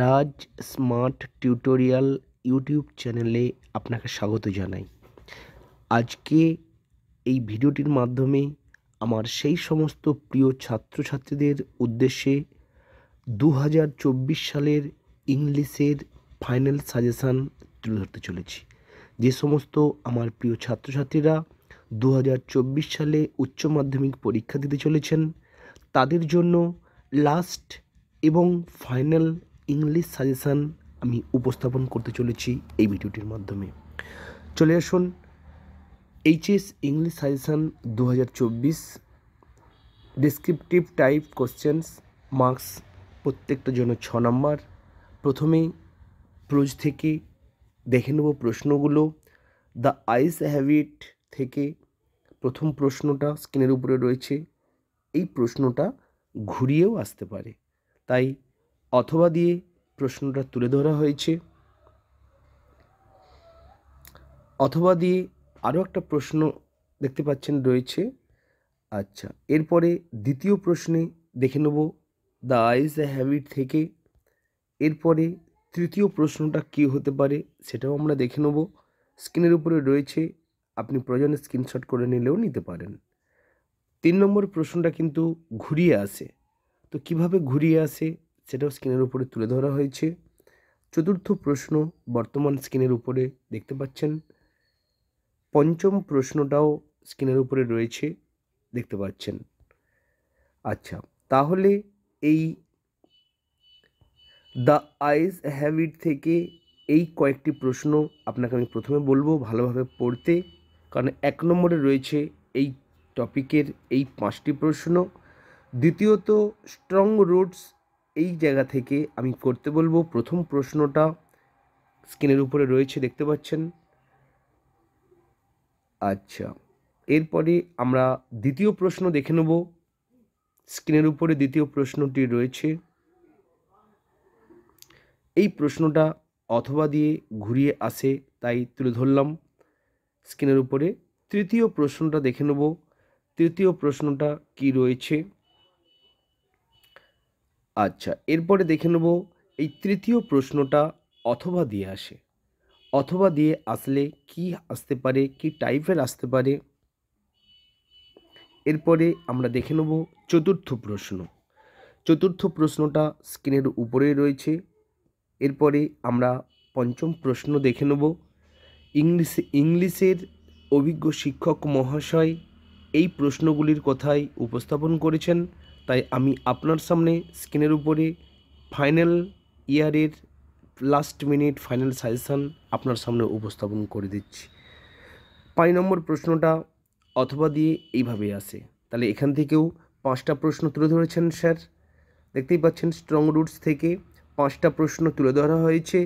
রাজ smart tutorial YouTube চ্যানেলে আপনাকে স্বাগত জানাই আজকে এই ভিডিওটির মাধ্যমে আমার সেই সমস্ত প্রিয় ছাত্রছাত্রীদের উদ্দেশ্যে দু সালের ইংলিশের ফাইনাল সাজেশান তুলে ধরতে চলেছি যে সমস্ত আমার প্রিয় ছাত্রছাত্রীরা দু সালে উচ্চ মাধ্যমিক পরীক্ষা দিতে চলেছেন তাদের জন্য লাস্ট এবং ফাইনাল ইংলিশ সাজেশান আমি উপস্থাপন করতে চলেছি এই ভিডিওটির মাধ্যমে চলে আসুন এইচএস ইংলিশ সাজেশান দু হাজার চব্বিশ টাইপ কোশ্চেন্স মার্কস প্রত্যেকটা জন্য ছ নম্বর প্রথমে প্রোজ থেকে দেখে নেব প্রশ্নগুলো দ্য আইস হ্যাবিট থেকে প্রথম প্রশ্নটা স্ক্রিনের উপরে রয়েছে এই প্রশ্নটা ঘুরিয়েও আসতে পারে তাই অথবা দিয়ে প্রশ্নটা তুলে ধরা হয়েছে অথবা দিয়ে আরও একটা প্রশ্ন দেখতে পাচ্ছেন রয়েছে আচ্ছা এরপরে দ্বিতীয় প্রশ্নে দেখে নেব দ্য আইজ দ্য হ্যাবিট থেকে এরপরে তৃতীয় প্রশ্নটা কী হতে পারে সেটাও আমরা দেখে নেব স্ক্রিনের উপরে রয়েছে আপনি প্রয়োজনে স্ক্রিনশট করে নিলেও নিতে পারেন তিন নম্বর প্রশ্নটা কিন্তু ঘুরিয়ে আসে তো কিভাবে ঘুরিয়ে আসে সেটাও স্ক্রিনের উপরে তুলে ধরা হয়েছে চতুর্থ প্রশ্ন বর্তমান স্ক্রিনের উপরে দেখতে পাচ্ছেন পঞ্চম প্রশ্নটাও স্ক্রিনের উপরে রয়েছে দেখতে পাচ্ছেন আচ্ছা তাহলে এই দ্য আইস হ্যাবিট থেকে এই কয়েকটি প্রশ্ন আপনাকে আমি প্রথমে বলবো ভালোভাবে পড়তে কারণ এক নম্বরে রয়েছে এই টপিকের এই পাঁচটি প্রশ্ন দ্বিতীয়ত স্ট্রং রুটস এই জায়গা থেকে আমি করতে বলবো প্রথম প্রশ্নটা স্ক্রিনের উপরে রয়েছে দেখতে পাচ্ছেন আচ্ছা এরপরে আমরা দ্বিতীয় প্রশ্ন দেখে নেব স্ক্রিনের উপরে দ্বিতীয় প্রশ্নটি রয়েছে এই প্রশ্নটা অথবা দিয়ে ঘুরিয়ে আসে তাই তুলে ধরলাম স্ক্রিনের উপরে তৃতীয় প্রশ্নটা দেখে নেব তৃতীয় প্রশ্নটা কি রয়েছে আচ্ছা এরপরে দেখে নেব এই তৃতীয় প্রশ্নটা অথবা দিয়ে আসে অথবা দিয়ে আসলে কি আসতে পারে কি টাইপের আসতে পারে এরপরে আমরা দেখে নেব চতুর্থ প্রশ্ন চতুর্থ প্রশ্নটা স্ক্রিনের উপরেই রয়েছে এরপরে আমরা পঞ্চম প্রশ্ন দেখে নেব ইংলিশ ইংলিশের অভিজ্ঞ শিক্ষক মহাশয় এই প্রশ্নগুলির কথাই উপস্থাপন করেছেন তাই আমি আপনার সামনে স্ক্রিনের উপরে ফাইনাল ইয়ারের লাস্ট মিনিট ফাইনাল সাজেশান আপনার সামনে উপস্থাপন করে দিচ্ছি পাঁচ নম্বর প্রশ্নটা অথবা দিয়ে এইভাবে আসে তাহলে এখান থেকেও পাঁচটা প্রশ্ন তুলে ধরেছেন স্যার দেখতেই পাচ্ছেন স্ট্রং রুটস থেকে পাঁচটা প্রশ্ন তুলে ধরা হয়েছে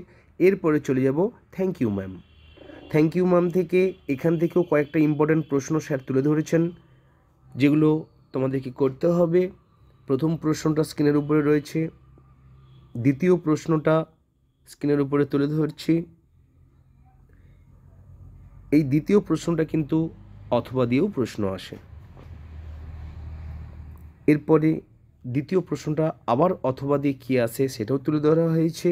এরপরে চলে যাব thank you ma'am thank you ma'am থেকে এখান থেকেও কয়েকটা ইম্পর্ট্যান্ট প্রশ্ন স্যার তুলে ধরেছেন যেগুলো তোমাদেরকে করতে হবে প্রথম প্রশ্নটা স্ক্রিনের উপরে রয়েছে দ্বিতীয় প্রশ্নটা স্ক্রিনের উপরে তুলে ধরছি এই দ্বিতীয় প্রশ্নটা কিন্তু অথবা দিয়েও প্রশ্ন আসে এরপরে দ্বিতীয় প্রশ্নটা আবার অথবা দিয়ে কী আসে সেটাও তুলে ধরা হয়েছে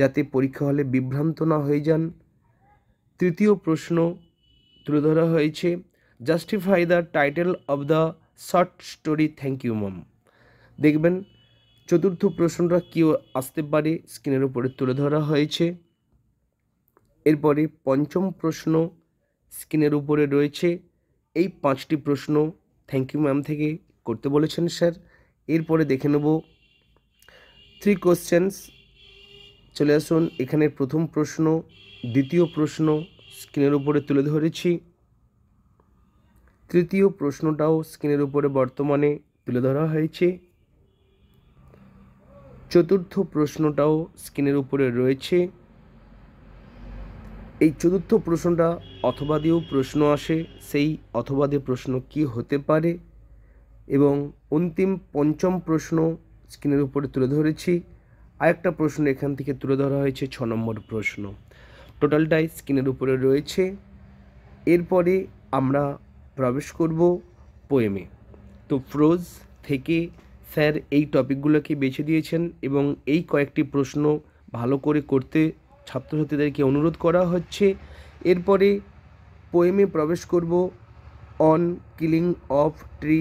যাতে পরীক্ষা হলে বিভ্রান্ত না হয়ে যান তৃতীয় প্রশ্ন তুলে ধরা হয়েছে justify the title of the short story thank you ma'am দেখবেন চতুর্থ প্রশ্নটা কেউ আসতে পারে স্ক্রিনের উপরে তুলে ধরা হয়েছে এরপরে পঞ্চম প্রশ্ন স্ক্রিনের উপরে রয়েছে এই পাঁচটি প্রশ্ন থ্যাংক ইউ ম্যাম থেকে করতে বলেছেন স্যার এরপরে দেখে নেব থ্রি কোশ্চেন্স চলে আসুন এখানে প্রথম প্রশ্ন দ্বিতীয় প্রশ্ন স্ক্রিনের উপরে তুলে ধরেছি তৃতীয় প্রশ্নটাও স্ক্রিনের উপরে বর্তমানে তুলে ধরা হয়েছে চতুর্থ প্রশ্নটাও স্ক্রিনের উপরে রয়েছে এই চতুর্থ প্রশ্নটা অথবা দিয়েও প্রশ্ন আসে সেই অথবা দিয়ে প্রশ্ন কি হতে পারে এবং অন্তিম পঞ্চম প্রশ্ন স্ক্রিনের উপরে তুলে ধরেছি আরেকটা প্রশ্ন এখান থেকে তুলে ধরা হয়েছে ছ নম্বর প্রশ্ন টোটালটাই স্ক্রিনের উপরে রয়েছে এরপরে আমরা প্রবেশ করব পোয়েমে তো প্রোজ থেকে স্যার এই টপিকগুলোকে বেছে দিয়েছেন এবং এই কয়েকটি প্রশ্ন ভালো করে করতে ছাত্রছাত্রীদেরকে অনুরোধ করা হচ্ছে এরপরে পোয়েমে প্রবেশ করব অন কিলিং অফ ট্রি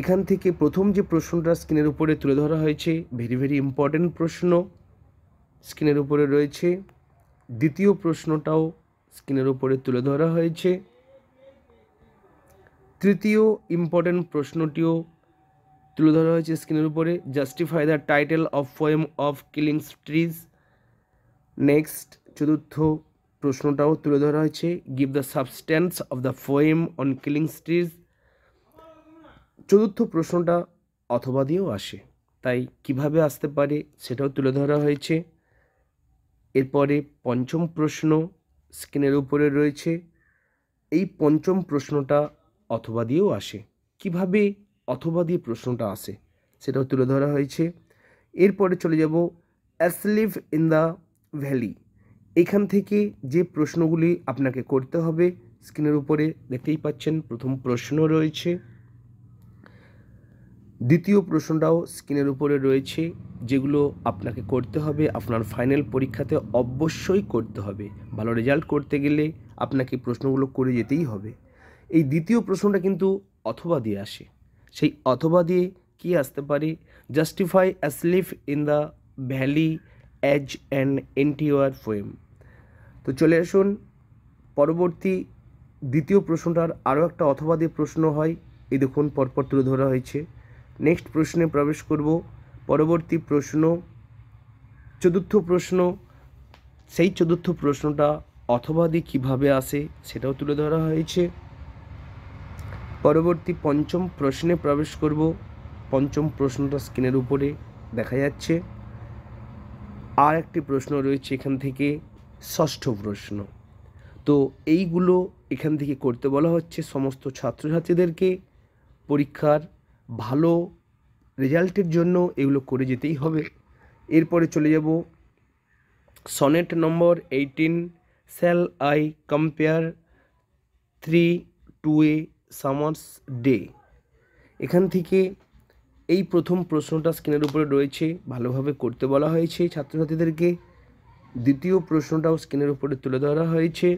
এখান থেকে প্রথম যে প্রশ্নটা স্ক্রিনের উপরে তুলে ধরা হয়েছে ভেরি ভেরি ইম্পর্ট্যান্ট প্রশ্ন স্ক্রিনের উপরে রয়েছে দ্বিতীয় প্রশ্নটাও স্ক্রিনের উপরে তুলে ধরা হয়েছে তৃতীয় ইম্পর্টেন্ট প্রশ্নটিও তুলে ধরা হয়েছে স্ক্রিনের উপরে justify the title of poem of killings trees next চতুর্থ প্রশ্নটাও তুলে ধরা হয়েছে give the substance of the poem on killings trees চতুর্থ প্রশ্নটা অথবা দিয়েও আসে তাই কিভাবে আসতে পারে সেটাও তুলে ধরা হয়েছে এরপরে পঞ্চম প্রশ্ন স্ক্রিনের উপরে রয়েছে এই পঞ্চম প্রশ্নটা অথবা দিয়েও আসে কিভাবে অথবা দিয়ে প্রশ্নটা আসে সেটাও তুলে ধরা হয়েছে এরপরে চলে যাব অ্যাসলিভ ইন দ্য ভ্যালি এখান থেকে যে প্রশ্নগুলি আপনাকে করতে হবে স্ক্রিনের উপরে দেখতেই পাচ্ছেন প্রথম প্রশ্ন রয়েছে দ্বিতীয় প্রশ্নটাও স্ক্রিনের উপরে রয়েছে যেগুলো আপনাকে করতে হবে আপনার ফাইনাল পরীক্ষাতে অবশ্যই করতে হবে ভালো রেজাল্ট করতে গেলে আপনাকে প্রশ্নগুলো করে যেতেই হবে এই দ্বিতীয় প্রশ্নটা কিন্তু অথবা দিয়ে আসে সেই অথবা দিয়ে কি আসতে পারে justify asleep in the valley as and antiwar poem তো চলে আসুন পরবর্তী দ্বিতীয় প্রশ্নটার আরও একটা অথবা দিয়ে প্রশ্ন হয় এই দেখুন পরপর তুলে ধরা হয়েছে নেক্সট প্রশ্নে প্রবেশ করব পরবর্তী প্রশ্ন চতুর্থ প্রশ্ন সেই চতুর্থ প্রশ্নটা অথবাদি কিভাবে কীভাবে আসে সেটাও তুলে ধরা হয়েছে পরবর্তী পঞ্চম প্রশ্নে প্রবেশ করব পঞ্চম প্রশ্নটা স্ক্রিনের উপরে দেখা যাচ্ছে আর একটি প্রশ্ন রয়েছে এখান থেকে ষষ্ঠ প্রশ্ন তো এইগুলো এখান থেকে করতে বলা হচ্ছে সমস্ত ছাত্রছাত্রীদেরকে পরীক্ষার ভালো রেজাল্টের জন্য এগুলো করে যেতেই হবে এরপরে চলে যাব sonnet number eighteen shall I compare thee to a summer's day এখান থেকে এই প্রথম প্রশ্নটা স্ক্রিনের উপরে রয়েছে ভালোভাবে করতে বলা হয়েছে ছাত্রছাত্রীদেরকে দ্বিতীয় প্রশ্নটাও স্ক্রিনের উপরে তুলে ধরা হয়েছে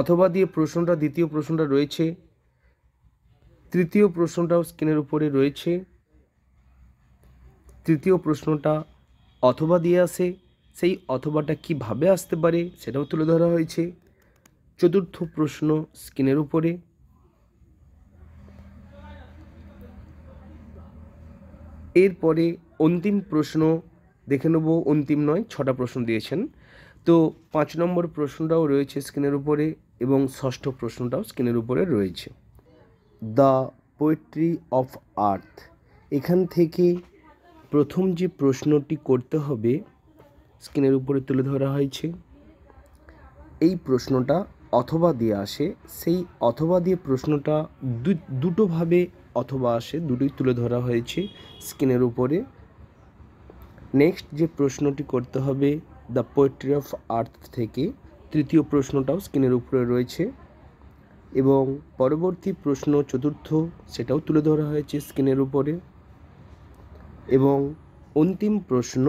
অথবা দিয়ে প্রশ্নটা দ্বিতীয় প্রশ্নটা রয়েছে তৃতীয় প্রশ্নটাও স্ক্রিনের উপরে রয়েছে তৃতীয় প্রশ্নটা অথবা দিয়ে আসে সেই অথবাটা কিভাবে আসতে পারে সেটাও তুলে ধরা হয়েছে চতুর্থ প্রশ্ন স্ক্রিনের উপরে এরপরে অন্তিম প্রশ্ন দেখে নেব অন্তিম নয় ছটা প্রশ্ন দিয়েছেন তো পাঁচ নম্বর প্রশ্নটাও রয়েছে স্ক্রিনের উপরে এবং ষষ্ঠ প্রশ্নটাও স্ক্রিনের উপরে রয়েছে দ্য পোয়েট্রি অফ আর্থ এখান থেকে প্রথম যে প্রশ্নটি করতে হবে স্ক্রিনের উপরে তুলে ধরা হয়েছে এই প্রশ্নটা অথবা দিয়ে আসে সেই অথবা দিয়ে প্রশ্নটা দুটোভাবে অথবা আসে দুটোই তুলে ধরা হয়েছে স্ক্রিনের উপরে নেক্সট যে প্রশ্নটি করতে হবে দ্য পোয়েট্রি অফ আর্থ থেকে তৃতীয় প্রশ্নটাও স্ক্রিনের উপরে রয়েছে এবং পরবর্তী প্রশ্ন চতুর্থ সেটাও তুলে ধরা হয়েছে স্ক্রিনের উপরে এবং অন্তিম প্রশ্ন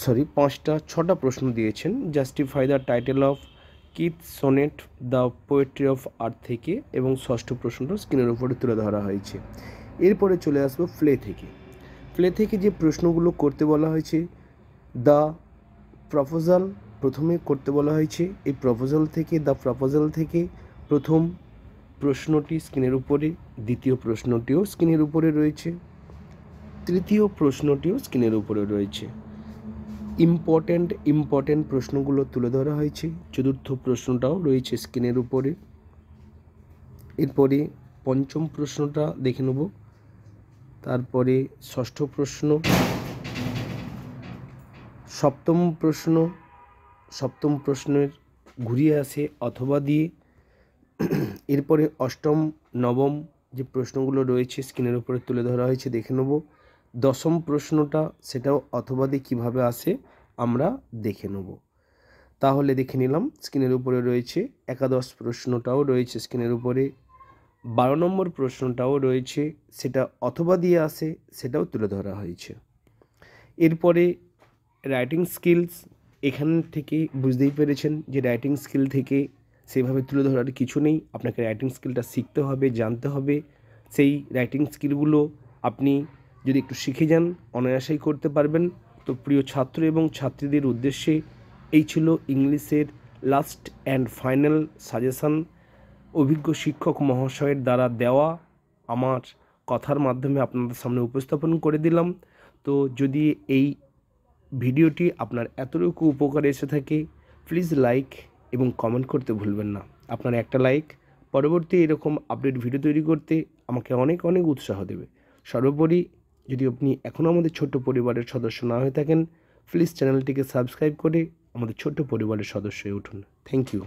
সরি পাঁচটা ছটা প্রশ্ন দিয়েছেন justify the title of Keats sonnet the poetry of art থেকে এবং ষষ্ঠ প্রশ্নটা স্ক্রিনের উপরে তুলে ধরা হয়েছে এরপরে চলে আসবো ফ্লে থেকে ফ্লে থেকে যে প্রশ্নগুলো করতে বলা হয়েছে দ্য প্রপোজাল প্রথমে করতে বলা হয়েছে এই প্রপোজাল থেকে দ্য প্রপোজাল থেকে প্রথম প্রশ্নটি স্ক্রিনের উপরে দ্বিতীয় প্রশ্নটিও স্ক্রিনের উপরে রয়েছে তৃতীয় প্রশ্নটিও স্ক্রিনের উপরে রয়েছে ইম্পর্ট্যান্ট ইম্পর্ট্যান্ট প্রশ্নগুলো তুলে ধরা হয়েছে চতুর্থ প্রশ্নটাও রয়েছে স্ক্রিনের উপরে এরপরে পঞ্চম প্রশ্নটা দেখে নেব তারপরে ষষ্ঠ প্রশ্ন সপ্তম প্রশ্ন সপ্তম প্রশ্নের ঘুরিয়ে আসে অথবা দিয়ে এরপরে অষ্টম নবম যে প্রশ্নগুলো রয়েছে স্ক্রিনের উপরে তুলে ধরা হয়েছে দেখে নেবো দশম প্রশ্নটা সেটাও অথবাদে কিভাবে আসে আমরা দেখে নেব তাহলে দেখে নিলাম স্ক্রিনের উপরে রয়েছে একাদশ প্রশ্নটাও রয়েছে স্ক্রিনের উপরে বারো নম্বর প্রশ্নটাও রয়েছে সেটা অথবা দিয়ে আসে সেটাও তুলে ধরা হয়েছে এরপরে রাইটিং স্কিলস এখান থেকে বুঝতেই পেরেছেন যে রাইটিং স্কিল থেকে সেভাবে তুলে ধরার কিছু নেই আপনাকে রাইটিং স্কিলটা শিখতে হবে জানতে হবে সেই রাইটিং স্কিলগুলো আপনি যদি একটু শিখে যান অনায়াসেই করতে পারবেন তো প্রিয় ছাত্র এবং ছাত্রীদের উদ্দেশ্যে এই ছিল ইংলিশের লাস্ট অ্যান্ড ফাইনাল সাজেশান অভিজ্ঞ শিক্ষক মহাশয়ের দ্বারা দেওয়া আমার কথার মাধ্যমে আপনাদের সামনে উপস্থাপন করে দিলাম তো যদি এই ভিডিওটি আপনার এতটুকু উপকারে এসে থাকে প্লিজ লাইক এবং কমেন্ট করতে ভুলবেন না আপনার একটা লাইক পরবর্তী এরকম আপডেট ভিডিও তৈরি করতে আমাকে অনেক অনেক উৎসাহ দেবে সর্বোপরি যদি আপনি এখনও আমাদের ছোট্ট পরিবারের সদস্য না হয়ে থাকেন প্লিজ চ্যানেলটিকে সাবস্ক্রাইব করে আমাদের ছোট্ট পরিবারের সদস্য হয়ে উঠুন থ্যাংক ইউ